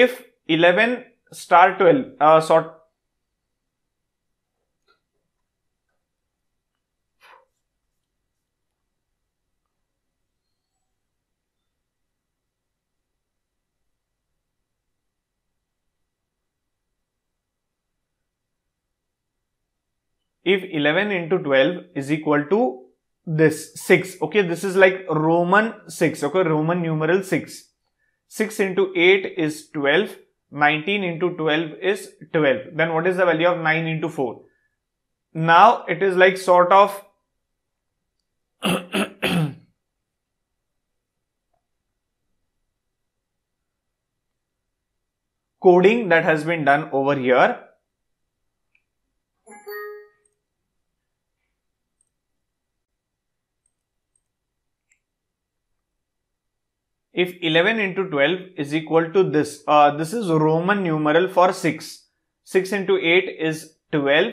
if 11 star 12 uh, sort if 11 into 12 is equal to this 6 okay this is like roman 6 okay roman numeral 6 6 into 8 is 12. 19 into 12 is 12. Then what is the value of 9 into 4? Now it is like sort of coding that has been done over here if 11 into 12 is equal to this, uh, this is Roman numeral for 6. 6 into 8 is 12,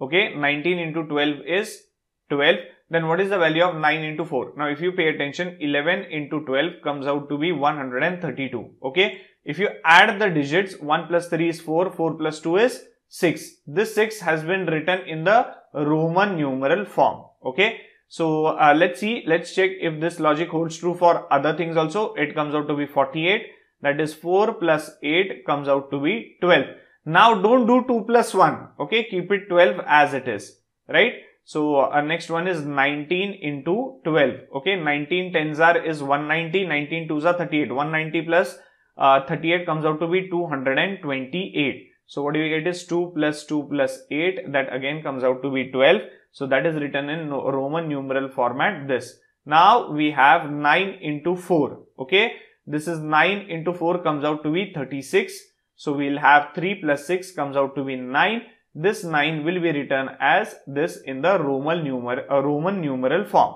okay, 19 into 12 is 12, then what is the value of 9 into 4? Now if you pay attention, 11 into 12 comes out to be 132, okay. If you add the digits, 1 plus 3 is 4, 4 plus 2 is 6. This 6 has been written in the Roman numeral form, okay. So uh, let's see, let's check if this logic holds true for other things also. It comes out to be 48. That is 4 plus 8 comes out to be 12. Now don't do 2 plus 1. Okay, keep it 12 as it is. Right? So our uh, next one is 19 into 12. Okay, 19 tens are is 190, 19 twos are 38. 190 plus, uh, 38 comes out to be 228. So what we get is 2 plus 2 plus 8 that again comes out to be 12. So that is written in Roman numeral format this. Now we have 9 into 4. Okay. This is 9 into 4 comes out to be 36. So we'll have 3 plus 6 comes out to be 9. This 9 will be written as this in the Roman, numeral uh, Roman numeral form.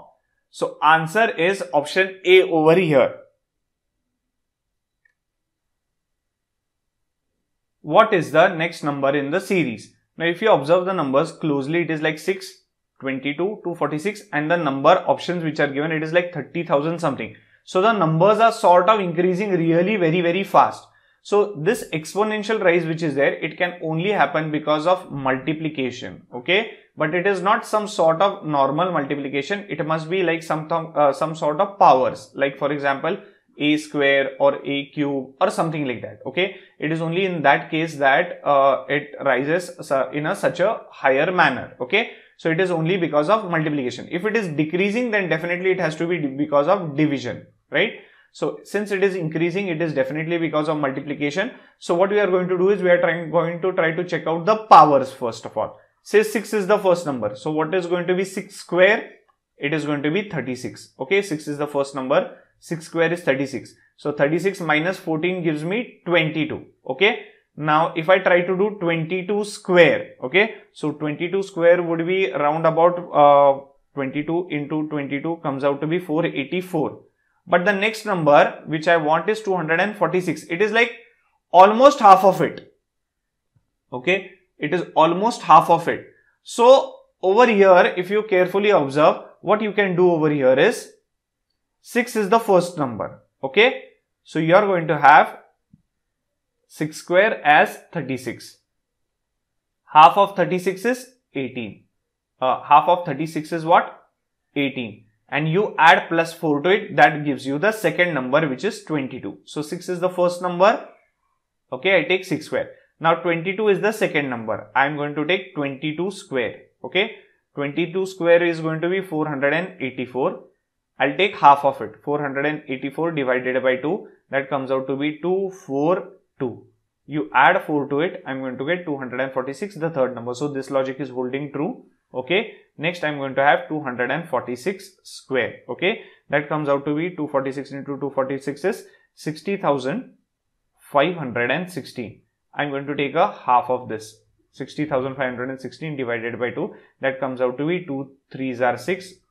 So answer is option A over here. what is the next number in the series. Now if you observe the numbers closely it is like 6, 22, 246 and the number options which are given it is like 30,000 something. So the numbers are sort of increasing really very very fast. So this exponential rise which is there, it can only happen because of multiplication, okay? But it is not some sort of normal multiplication. It must be like some, uh, some sort of powers. Like for example, a square or a cube or something like that okay it is only in that case that uh, it rises in a such a higher manner okay so it is only because of multiplication if it is decreasing then definitely it has to be because of division right so since it is increasing it is definitely because of multiplication so what we are going to do is we are trying going to try to check out the powers first of all say 6 is the first number so what is going to be 6 square it is going to be 36 okay 6 is the first number 6 square is 36. So 36 minus 14 gives me 22. Okay. Now if I try to do 22 square. Okay. So 22 square would be round about uh, 22 into 22 comes out to be 484. But the next number which I want is 246. It is like almost half of it. Okay. It is almost half of it. So over here if you carefully observe what you can do over here is 6 is the first number. Okay. So you are going to have 6 square as 36. Half of 36 is 18. Uh, half of 36 is what? 18. And you add plus 4 to it that gives you the second number which is 22. So 6 is the first number. Okay. I take 6 square. Now 22 is the second number. I am going to take 22 square. Okay. 22 square is going to be 484 I'll take half of it. 484 divided by 2. That comes out to be 242. You add 4 to it. I'm going to get 246, the third number. So this logic is holding true. Okay. Next, I'm going to have 246 square. Okay. That comes out to be 246 into 246 is 60,516. I'm going to take a half of this. 60,516 divided by 2. That comes out to be 2 3s are 6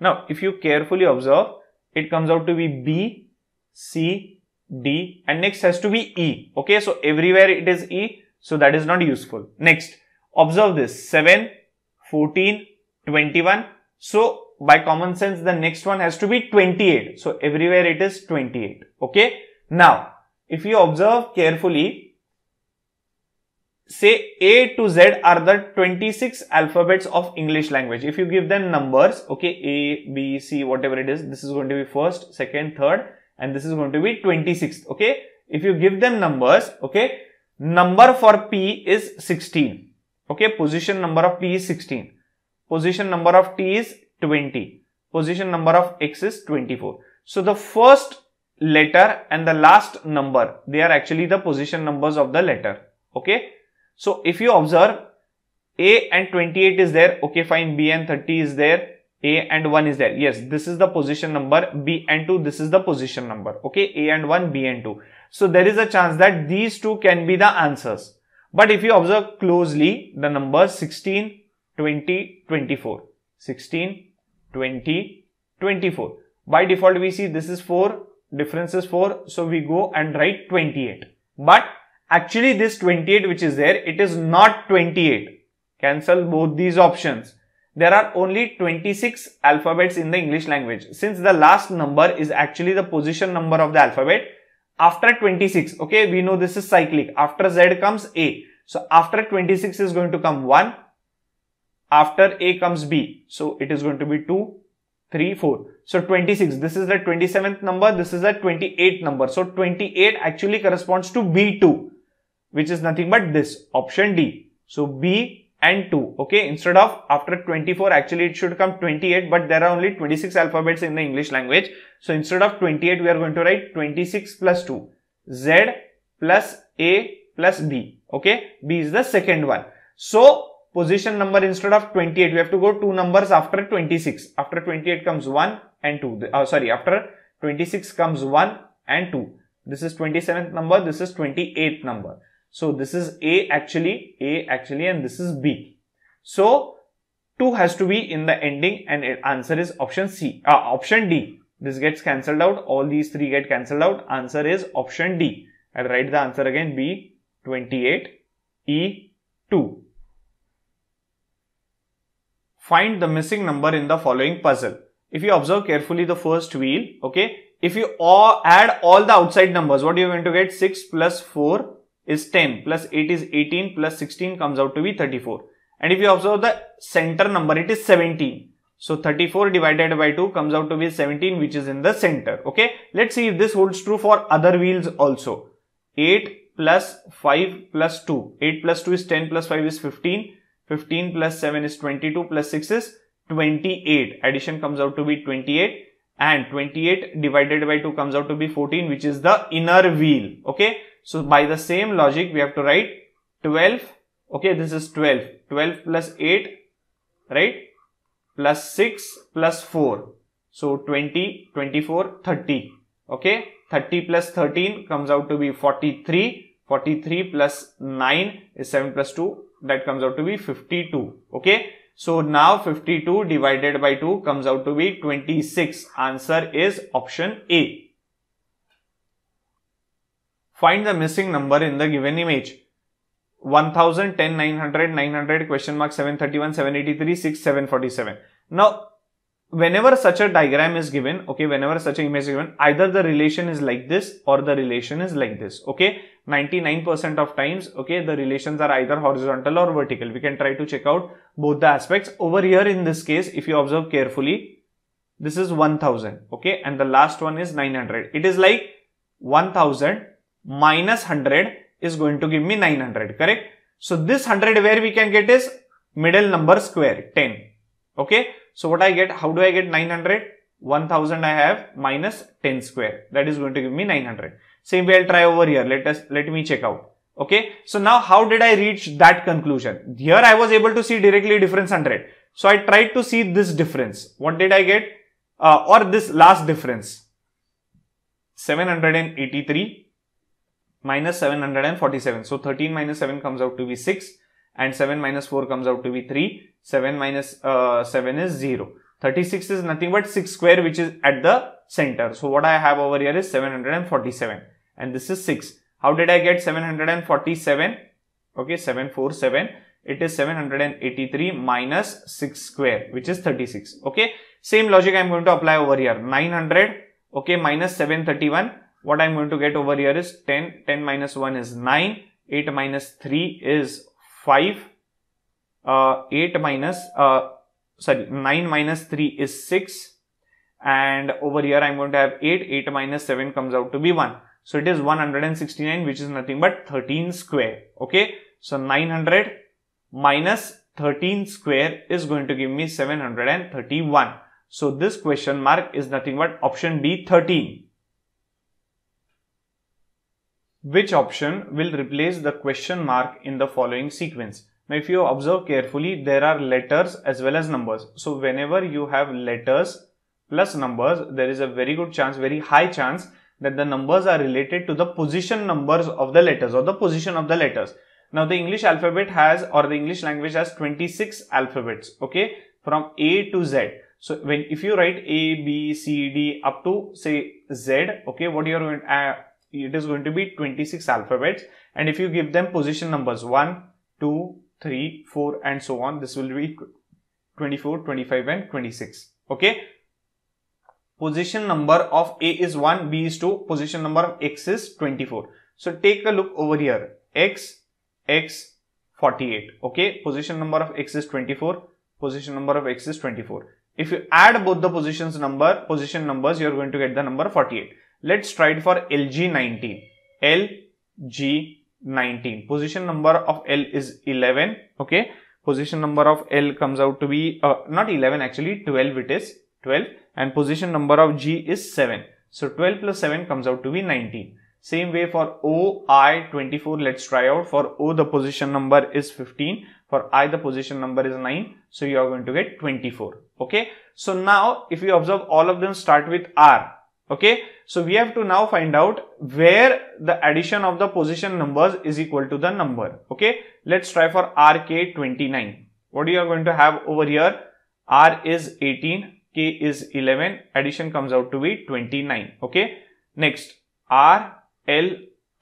Now, if you carefully observe, it comes out to be B, C, D and next has to be E. Okay, so everywhere it is E, so that is not useful. Next, observe this 7, 14, 21. So by common sense, the next one has to be 28. So everywhere it is 28. Okay, now if you observe carefully, say A to Z are the 26 alphabets of English language. If you give them numbers, okay, A, B, C, whatever it is, this is going to be first, second, third, and this is going to be 26th, okay. If you give them numbers, okay, number for P is 16, okay, position number of P is 16, position number of T is 20, position number of X is 24. So the first letter and the last number, they are actually the position numbers of the letter, okay so if you observe A and 28 is there, okay fine, B and 30 is there, A and 1 is there. Yes, this is the position number, B and 2, this is the position number, okay, A and 1, B and 2. So there is a chance that these two can be the answers. But if you observe closely, the numbers 16, 20, 24, 16, 20, 24. By default, we see this is 4, difference is 4, so we go and write 28. But Actually, this 28 which is there, it is not 28. Cancel both these options. There are only 26 alphabets in the English language. Since the last number is actually the position number of the alphabet, after 26, okay, we know this is cyclic. After Z comes A. So after 26 is going to come 1. After A comes B. So it is going to be 2, 3, 4. So 26, this is the 27th number, this is the 28th number. So 28 actually corresponds to B2 which is nothing but this option D. So B and 2. Okay. Instead of after 24, actually it should come 28, but there are only 26 alphabets in the English language. So instead of 28, we are going to write 26 plus 2. Z plus A plus B. Okay. B is the second one. So position number instead of 28 we have to go two numbers after 26 after 28 comes 1 and 2 uh, sorry after 26 comes 1 and 2 this is 27th number this is 28th number so this is A actually, A actually, and this is B. So 2 has to be in the ending and answer is option C, uh, option D. This gets cancelled out. All these three get cancelled out. Answer is option D. I'll write the answer again. B 28 E 2. Find the missing number in the following puzzle. If you observe carefully the first wheel, okay, if you all add all the outside numbers, what you're going to get? 6 plus 4 is 10 plus 8 is 18 plus 16 comes out to be 34. And if you observe the center number, it is 17. So 34 divided by 2 comes out to be 17 which is in the center. Okay. Let's see if this holds true for other wheels also. 8 plus 5 plus 2. 8 plus 2 is 10 plus 5 is 15. 15 plus 7 is 22 plus 6 is 28. Addition comes out to be 28 and 28 divided by 2 comes out to be 14 which is the inner wheel. Okay. So by the same logic, we have to write 12. Okay, this is 12. 12 plus 8, right? Plus 6 plus 4. So 20, 24, 30. Okay, 30 plus 13 comes out to be 43. 43 plus 9 is 7 plus 2. That comes out to be 52. Okay, so now 52 divided by 2 comes out to be 26. Answer is option A. Find the missing number in the given image. 1000, 900, 900, question mark 731, 783, 6, 747. Now, whenever such a diagram is given, okay, whenever such an image is given, either the relation is like this or the relation is like this, okay. 99% of times, okay, the relations are either horizontal or vertical. We can try to check out both the aspects. Over here in this case, if you observe carefully, this is 1000, okay, and the last one is 900. It is like 1000, minus 100 is going to give me 900, correct? So this 100 where we can get is middle number square, 10. Okay, so what I get, how do I get 900? 1000 I have minus 10 square, that is going to give me 900. Same way I'll try over here, let us, let me check out. Okay, so now how did I reach that conclusion? Here I was able to see directly difference 100. So I tried to see this difference. What did I get? Uh, or this last difference? 783 minus 747. So 13 minus 7 comes out to be 6 and 7 minus 4 comes out to be 3. 7 minus, uh, 7 is 0. 36 is nothing but 6 square which is at the center. So what I have over here is 747 and this is 6. How did I get 747? Okay, 747. It is 783 minus 6 square which is 36. Okay, same logic I am going to apply over here. 900 okay minus 731 what I'm going to get over here is 10, 10 minus 1 is 9, 8 minus 3 is 5, uh, 8 minus, uh, sorry, 9 minus 3 is 6, and over here I'm going to have 8, 8 minus 7 comes out to be 1. So it is 169 which is nothing but 13 square, okay. So 900 minus 13 square is going to give me 731. So this question mark is nothing but option B 13. Which option will replace the question mark in the following sequence? Now if you observe carefully, there are letters as well as numbers. So whenever you have letters plus numbers, there is a very good chance, very high chance that the numbers are related to the position numbers of the letters or the position of the letters. Now the English alphabet has or the English language has 26 alphabets, okay, from A to Z. So when if you write A, B, C, D up to say Z, okay, what you are going to, uh, it is going to be 26 alphabets and if you give them position numbers 1 2 3 4 and so on this will be 24 25 and 26 okay position number of a is 1 b is 2 position number of x is 24 so take a look over here x x 48 okay position number of x is 24 position number of x is 24 if you add both the positions number position numbers you are going to get the number 48 Let's try it for LG19. LG19. Position number of L is 11. Okay. Position number of L comes out to be uh, not 11 actually 12 it is 12 and position number of G is 7. So 12 plus 7 comes out to be 19. Same way for O, I, 24, let's try out. For O, the position number is 15. For I, the position number is 9. So you are going to get 24. Okay. So now if you observe all of them start with R okay so we have to now find out where the addition of the position numbers is equal to the number okay let's try for rk29 what you are going to have over here r is 18 k is 11 addition comes out to be 29 okay next r l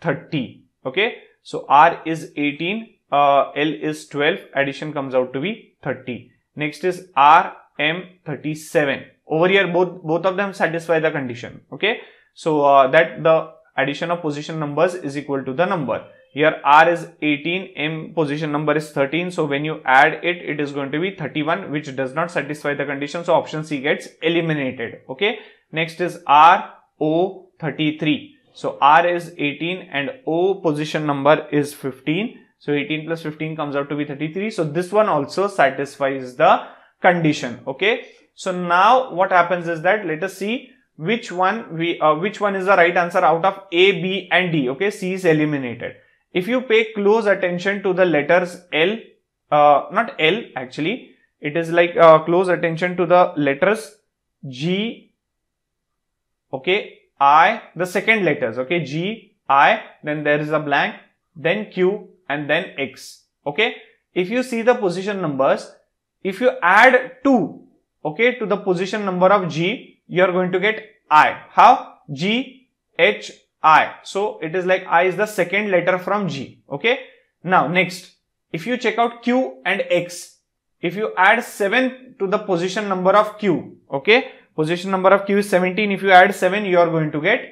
30 okay so r is 18 uh, l is 12 addition comes out to be 30 next is r m 37 over here both both of them satisfy the condition okay so uh, that the addition of position numbers is equal to the number here r is 18 m position number is 13 so when you add it it is going to be 31 which does not satisfy the condition so option c gets eliminated okay next is r o 33 so r is 18 and o position number is 15 so 18 plus 15 comes out to be 33 so this one also satisfies the condition okay so now what happens is that let us see which one we uh, which one is the right answer out of A, B and D. Okay, C is eliminated. If you pay close attention to the letters L, uh, not L actually, it is like uh, close attention to the letters G, okay, I, the second letters, okay, G, I, then there is a blank, then Q and then X, okay. If you see the position numbers, if you add 2 okay to the position number of g you are going to get i how g h i so it is like i is the second letter from g okay now next if you check out q and x if you add 7 to the position number of q okay position number of q is 17 if you add 7 you are going to get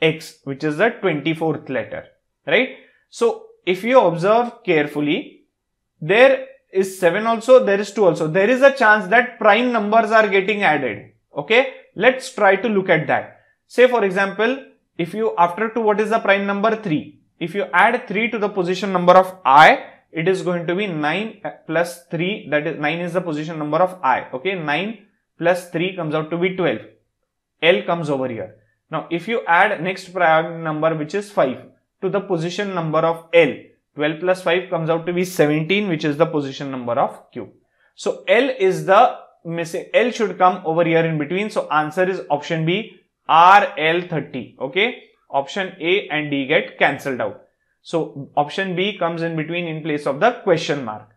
x which is the 24th letter right so if you observe carefully there is 7 also, there is 2 also. There is a chance that prime numbers are getting added. Okay, let's try to look at that. Say for example, if you after 2, what is the prime number? 3. If you add 3 to the position number of i, it is going to be 9 plus 3, that is 9 is the position number of i. Okay, 9 plus 3 comes out to be 12. L comes over here. Now, if you add next prime number which is 5 to the position number of L, 12 plus 5 comes out to be 17 which is the position number of Q. So L is the missing, L should come over here in between. So answer is option B RL30. Okay. Option A and D get cancelled out. So option B comes in between in place of the question mark.